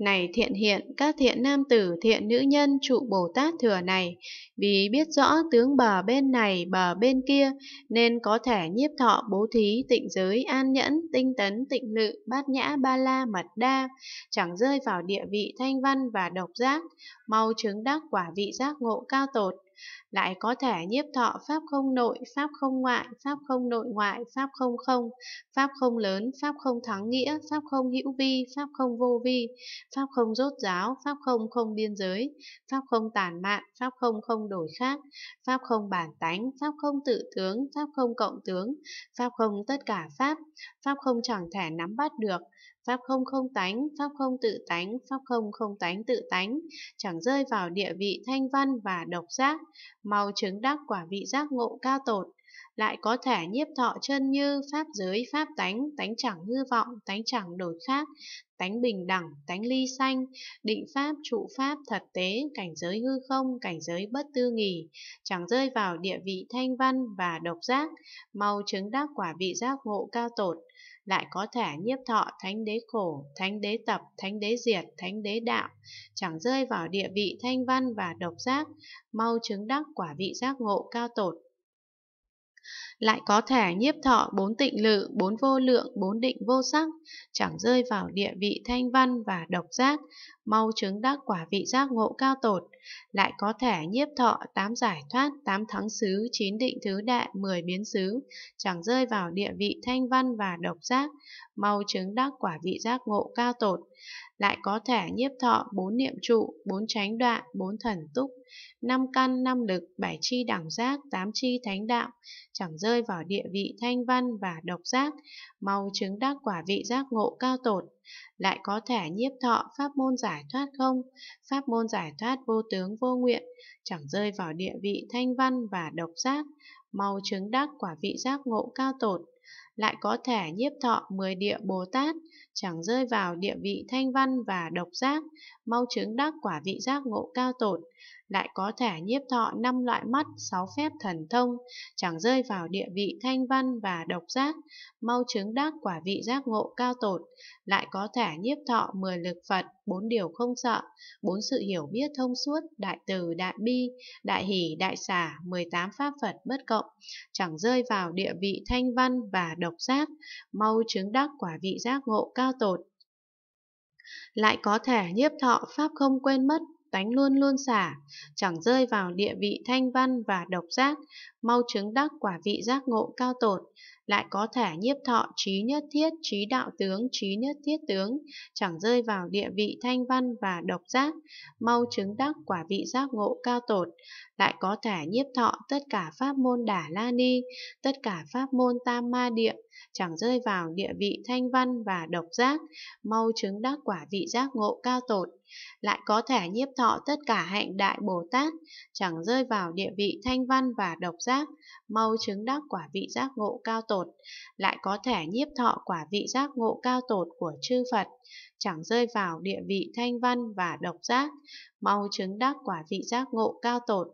Này thiện hiện, các thiện nam tử, thiện nữ nhân trụ Bồ Tát thừa này, vì biết rõ tướng bờ bên này, bờ bên kia, nên có thể nhiếp thọ bố thí, tịnh giới, an nhẫn, tinh tấn, tịnh lự, bát nhã, ba la, mật đa, chẳng rơi vào địa vị thanh văn và độc giác, mau chứng đắc quả vị giác ngộ cao tột lại có thể nhiếp thọ pháp không nội, pháp không ngoại, pháp không nội ngoại, pháp không không, pháp không lớn, pháp không thắng nghĩa, pháp không hữu vi, pháp không vô vi, pháp không rốt giáo, pháp không không biên giới, pháp không tàn mạn, pháp không không đổi khác, pháp không bản tánh, pháp không tự tướng, pháp không cộng tướng, pháp không tất cả pháp, pháp không chẳng thể nắm bắt được, Pháp không không tánh, pháp không tự tánh, pháp không không tánh tự tánh, chẳng rơi vào địa vị thanh văn và độc giác, mau chứng đắc quả vị giác ngộ cao tột, lại có thể nhiếp thọ chân như pháp giới pháp tánh tánh chẳng hư vọng tánh chẳng đổi khác tánh bình đẳng tánh ly sanh định pháp trụ pháp thật tế cảnh giới hư không cảnh giới bất tư nghỉ chẳng rơi vào địa vị thanh văn và độc giác mau chứng đắc quả vị giác ngộ cao tột lại có thể nhiếp thọ thánh đế khổ, thánh đế tập, thánh đế diệt, thánh đế đạo, chẳng rơi vào địa vị thanh văn và độc giác, mau chứng đắc quả vị giác ngộ cao tột. Lại có thể nhiếp thọ bốn tịnh lự, bốn vô lượng, bốn định vô sắc, chẳng rơi vào địa vị thanh văn và độc giác, mau chứng đắc quả vị giác ngộ cao tột, lại có thể nhiếp thọ tám giải thoát, tám thắng xứ, chín định thứ đệ, mười biến xứ, chẳng rơi vào địa vị thanh văn và độc giác, mau chứng đắc quả vị giác ngộ cao tột, lại có thể nhiếp thọ bốn niệm trụ, bốn chánh đoạn, bốn thần túc, năm căn, năm lực, bảy chi đẳng giác, tám chi thánh đạo, chẳng rơi vào địa vị thanh văn và độc giác, mau chứng đắc quả vị giác ngộ cao tột, lại có thể nhiếp thọ pháp môn giải giải thoát không, pháp môn giải thoát vô tướng vô nguyện, chẳng rơi vào địa vị thanh văn và độc giác, mau chứng đắc quả vị giác ngộ cao tột, lại có thể nhiếp thọ mười địa Bồ Tát, chẳng rơi vào địa vị thanh văn và độc giác, mau chứng đắc quả vị giác ngộ cao tột, lại có thể nhiếp thọ năm loại mắt, sáu phép thần thông, chẳng rơi vào địa vị thanh văn và độc giác, mau chứng đắc quả vị giác ngộ cao tột, lại có thể nhiếp thọ mười lực Phật, bốn điều không sợ, bốn sự hiểu biết thông suốt, đại từ, đại bi, đại hỷ, đại xả, mười tám pháp Phật bất cộng, chẳng rơi vào địa vị thanh văn và độc giác, mau chứng đắc quả vị giác ngộ cao tột. Lại có thể nhiếp thọ pháp không quên mất, tánh luôn luôn xả, chẳng rơi vào địa vị thanh văn và độc giác, mau chứng đắc quả vị giác ngộ cao tột, lại có thể nhiếp thọ trí nhất thiết trí đạo tướng trí nhất thiết tướng, chẳng rơi vào địa vị thanh văn và độc giác, mau chứng đắc quả vị giác ngộ cao tột, lại có thể nhiếp thọ tất cả pháp môn Đà la ni, tất cả pháp môn tam ma địa, chẳng rơi vào địa vị thanh văn và độc giác, mau chứng đắc quả vị giác ngộ cao tột lại có thể nhiếp thọ tất cả hạnh đại Bồ Tát, chẳng rơi vào địa vị thanh văn và độc giác, mau chứng đắc quả vị giác ngộ cao tột tột, lại có thể nhiếp thọ quả vị giác ngộ cao tột của chư Phật, chẳng rơi vào địa vị thanh văn và độc giác, mau chứng đắc quả vị giác ngộ cao tột